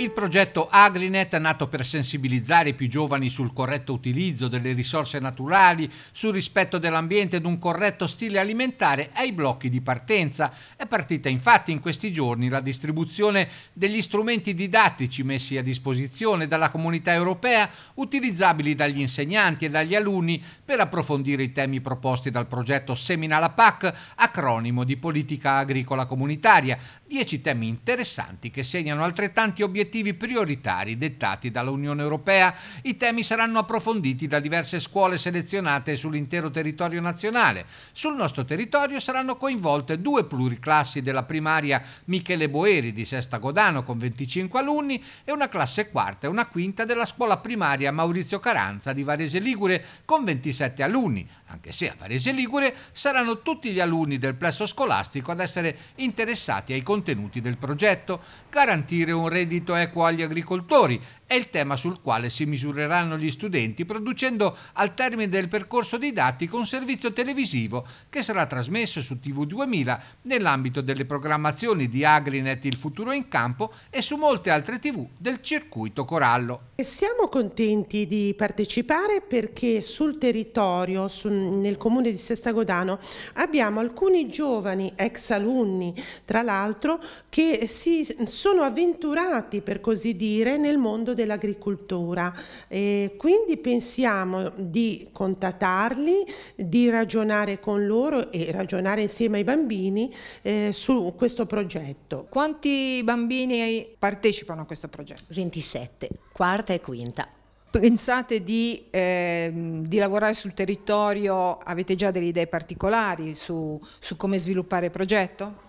Il progetto AgriNet, nato per sensibilizzare i più giovani sul corretto utilizzo delle risorse naturali, sul rispetto dell'ambiente ed un corretto stile alimentare, è ai blocchi di partenza. È partita infatti in questi giorni la distribuzione degli strumenti didattici messi a disposizione dalla comunità europea, utilizzabili dagli insegnanti e dagli alunni per approfondire i temi proposti dal progetto Semina la PAC, acronimo di Politica Agricola Comunitaria. Dieci temi interessanti che segnano altrettanti obiettivi obiettivi prioritari dettati dall'Unione Europea. I temi saranno approfonditi da diverse scuole selezionate sull'intero territorio nazionale. Sul nostro territorio saranno coinvolte due pluriclassi della primaria Michele Boeri di Sesta Godano con 25 alunni e una classe quarta e una quinta della scuola primaria Maurizio Caranza di Varese Ligure con 27 alunni, anche se a Varese Ligure saranno tutti gli alunni del plesso scolastico ad essere interessati ai contenuti del progetto. Garantire un reddito equo cioè agli agricoltori è il tema sul quale si misureranno gli studenti producendo al termine del percorso didattico un servizio televisivo che sarà trasmesso su TV2000 nell'ambito delle programmazioni di Agrinet Il Futuro in Campo e su molte altre TV del circuito Corallo. Siamo contenti di partecipare perché sul territorio, sul, nel comune di Sesta Godano, abbiamo alcuni giovani ex alunni, tra l'altro, che si sono avventurati, per così dire, nel mondo dell'agricoltura. Quindi pensiamo di contattarli, di ragionare con loro e ragionare insieme ai bambini eh, su questo progetto. Quanti bambini partecipano a questo progetto? 27. Quarta quarta e quinta. Pensate di, eh, di, lavorare sul territorio, avete già delle idee particolari su, su come sviluppare il progetto?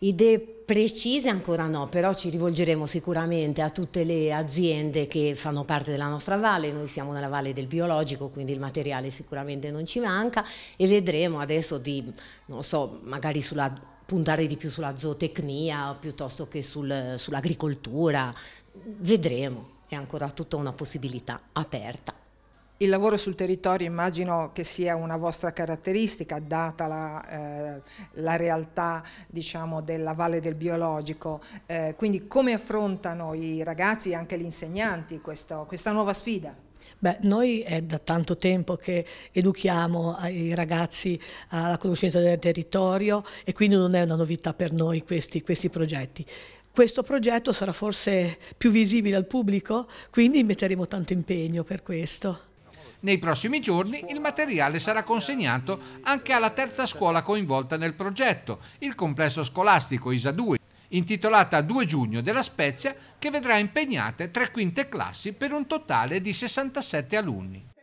Idee precise ancora no, però ci rivolgeremo sicuramente a tutte le aziende che fanno parte della nostra valle, noi siamo nella valle del biologico, quindi il materiale sicuramente non ci manca e vedremo adesso di, non so, magari sulla, puntare di più sulla zootecnia piuttosto che sul, sull'agricoltura, vedremo è ancora tutta una possibilità aperta. Il lavoro sul territorio immagino che sia una vostra caratteristica, data la, eh, la realtà diciamo, della Valle del Biologico. Eh, quindi come affrontano i ragazzi e anche gli insegnanti questo, questa nuova sfida? Beh, noi è da tanto tempo che educhiamo i ragazzi alla conoscenza del territorio e quindi non è una novità per noi questi, questi progetti questo progetto sarà forse più visibile al pubblico, quindi metteremo tanto impegno per questo. Nei prossimi giorni il materiale sarà consegnato anche alla terza scuola coinvolta nel progetto, il complesso scolastico ISA 2, intitolata 2 giugno della Spezia, che vedrà impegnate tre quinte classi per un totale di 67 alunni.